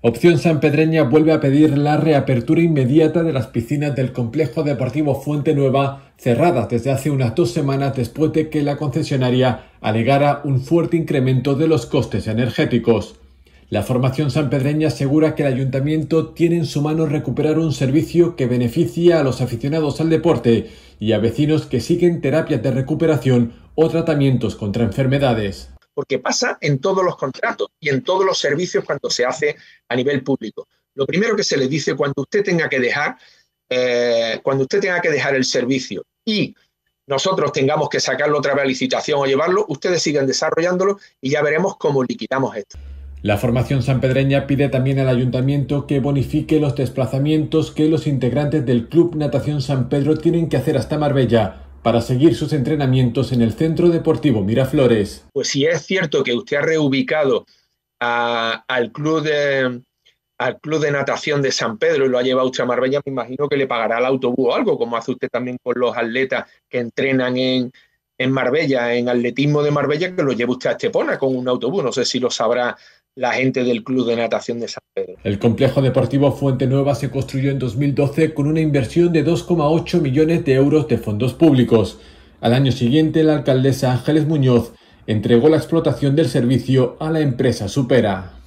Opción Sanpedreña vuelve a pedir la reapertura inmediata de las piscinas del complejo deportivo Fuente Nueva, cerradas desde hace unas dos semanas después de que la concesionaria alegara un fuerte incremento de los costes energéticos. La formación sanpedreña asegura que el ayuntamiento tiene en su mano recuperar un servicio que beneficia a los aficionados al deporte y a vecinos que siguen terapias de recuperación o tratamientos contra enfermedades porque pasa en todos los contratos y en todos los servicios cuando se hace a nivel público. Lo primero que se les dice cuando usted tenga que dejar, eh, cuando usted tenga que dejar el servicio y nosotros tengamos que sacarlo otra vez a licitación o llevarlo, ustedes siguen desarrollándolo y ya veremos cómo liquidamos esto. La formación sanpedreña pide también al ayuntamiento que bonifique los desplazamientos que los integrantes del Club Natación San Pedro tienen que hacer hasta Marbella para seguir sus entrenamientos en el Centro Deportivo Miraflores. Pues si es cierto que usted ha reubicado al, club de, Natación de San Pedro y lo ha llevado usted a Marbella, me imagino que le pagará el autobús o algo, como hace usted también con los atletas que entrenan en, en Marbella, en atletismo de Marbella, que lo lleva usted a Estepona con un autobús. No sé si lo sabrá la gente del Club de Natación de San Pedro. El complejo deportivo Fuente Nueva se construyó en 2012 con una inversión de 2,8 millones de euros de fondos públicos. Al año siguiente, la alcaldesa Ángeles Muñoz entregó la explotación del servicio a la empresa Supera.